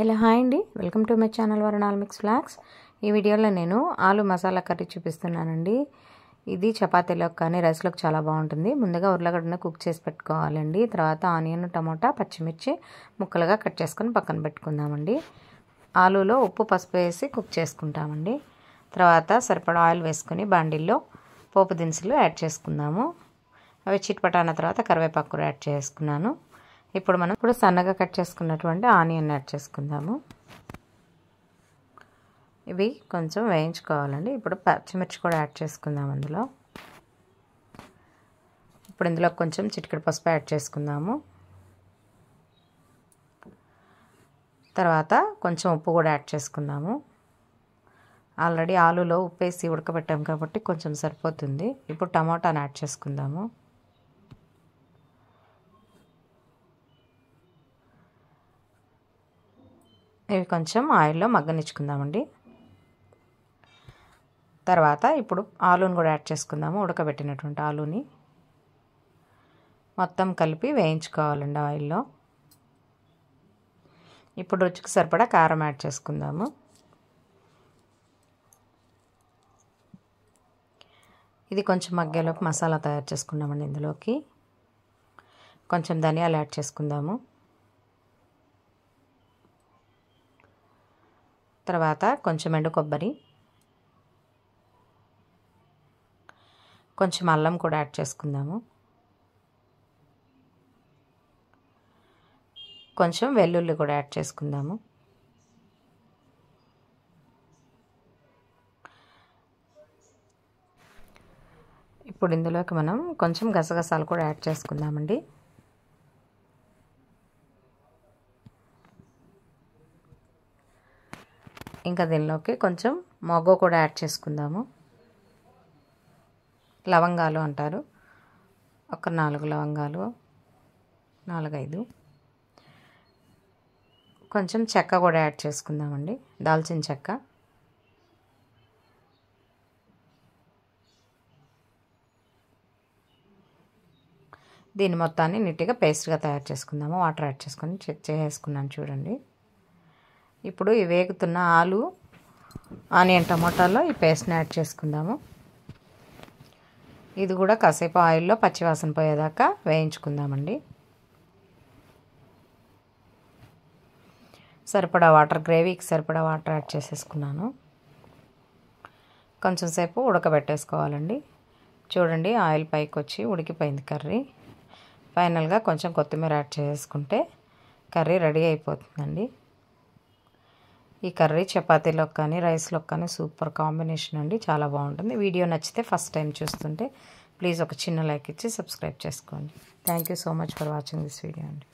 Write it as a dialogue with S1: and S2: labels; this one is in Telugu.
S1: హలో హాయ్ అండి వెల్కమ్ టు మై ఛానల్ వరణాల్ మిక్స్ ఫ్లాక్స్ ఈ వీడియోలో నేను ఆలు మసాలా కర్రీ చూపిస్తున్నానండి ఇది చపాతీలోకి కానీ రైస్లోకి చాలా బాగుంటుంది ముందుగా ఉర్లగడ్డను కుక్ చేసి పెట్టుకోవాలండి తర్వాత ఆనియన్ టమోటా పచ్చిమిర్చి ముక్కలుగా కట్ చేసుకొని పక్కన పెట్టుకుందామండి ఆలులో ఉప్పు పసుపు వేసి కుక్ చేసుకుంటామండి తర్వాత సరిపడా ఆయిల్ వేసుకొని బాండిల్లో పోపు దినుసులు యాడ్ చేసుకుందాము అవి చిట్పటాన తర్వాత కరివేపాకు యాడ్ చేసుకున్నాను ఇప్పుడు మనం ఇప్పుడు సన్నగా కట్ చేసుకున్నటువంటి ఆనియన్ యాడ్ చేసుకుందాము ఇవి కొంచెం వేయించుకోవాలండి ఇప్పుడు పచ్చిమిర్చి కూడా యాడ్ చేసుకుందాం అందులో ఇప్పుడు ఇందులో కొంచెం చిటికెడు పసుపు యాడ్ చేసుకుందాము తర్వాత కొంచెం ఉప్పు కూడా యాడ్ చేసుకుందాము ఆల్రెడీ ఆలులో ఉప్పు వేసి ఉడకబెట్టాము కాబట్టి కొంచెం సరిపోతుంది ఇప్పుడు టమాటాను యాడ్ చేసుకుందాము ఇవి కొంచెం ఆయిల్లో మగ్గనిచ్చుకుందామండి తర్వాత ఇప్పుడు ఆలూని కూడా యాడ్ చేసుకుందాము ఉడకబెట్టినటువంటి ఆలూని మొత్తం కలిపి వేయించుకోవాలండి ఆయిల్లో ఇప్పుడు రుచికి సరిపడా కారం యాడ్ చేసుకుందాము ఇది కొంచెం మగ్గేలోపు మసాలా తయారు చేసుకున్నామండి ఇందులోకి కొంచెం ధనియాలు యాడ్ చేసుకుందాము తర్వాత కొంచెం ఎండు కొబ్బరి కొంచెం అల్లం కూడా యాడ్ చేసుకుందాము కొంచెం వెల్లుల్లి కూడా యాడ్ చేసుకుందాము ఇప్పుడు ఇందులోకి మనం కొంచెం గసగసాలు కూడా యాడ్ చేసుకుందామండి ఇంకా దీనిలోకి కొంచెం మొగ్గ కూడా యాడ్ చేసుకుందాము లవంగాలు అంటారు ఒక నాలుగు లవంగాలు నాలుగైదు కొంచెం చెక్క కూడా యాడ్ చేసుకుందామండి దాల్చిన చెక్క దీని మొత్తాన్ని నీట్గా పేస్ట్గా తయారు చేసుకుందాము వాటర్ యాడ్ చేసుకొని చెక్ చేసుకున్నాను చూడండి ఇప్పుడు ఈ వేగుతున్న ఆలు ఆనియన్ టమాటాలో ఈ పేస్ట్ని యాడ్ చేసుకుందాము ఇది కూడా కాసేపు ఆయిల్లో పచ్చివాసన పోయేదాకా వేయించుకుందామండి సరిపడా వాటర్ గ్రేవీకి సరిపడా వాటర్ యాడ్ చేసేసుకున్నాను కొంచెం సేపు ఉడకబెట్టేసుకోవాలండి చూడండి ఆయిల్ పైకి వచ్చి ఉడికిపోయింది కర్రీ ఫైనల్గా కొంచెం కొత్తిమీర యాడ్ చేసుకుంటే కర్రీ రెడీ అయిపోతుందండి ఈ కర్రీ చపాతీలోకి కానీ రైస్లోకి కానీ సూపర్ కాంబినేషన్ అండి చాలా బాగుంటుంది వీడియో నచ్చితే ఫస్ట్ టైం చూస్తుంటే ప్లీజ్ ఒక చిన్న లైక్ ఇచ్చి సబ్స్క్రైబ్ చేసుకోండి thank so much for watching this video అండి